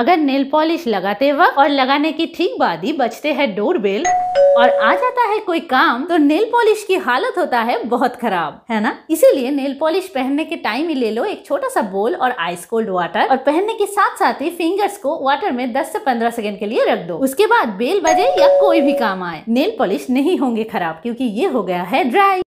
अगर nail polish लगाते वक्त और लगाने की ठीक बाद ही बचते हैं बेल और आ जाता है कोई काम तो नेल पॉलिश की हालत होता है बहुत खराब है ना इसीलिए नेल पॉलिश पहनने के टाइम ही ले लो एक छोटा सा बोल और आइस कोल्ड वाटर और पहनने के साथ साथ ही फिंगर्स को वाटर में 10 से 15 सेकंड के लिए रख दो उसके बाद बेल बजे या कोई भी काम आए नेल पॉलिश नहीं होंगे खराब क्यूँकी ये हो गया है ड्राई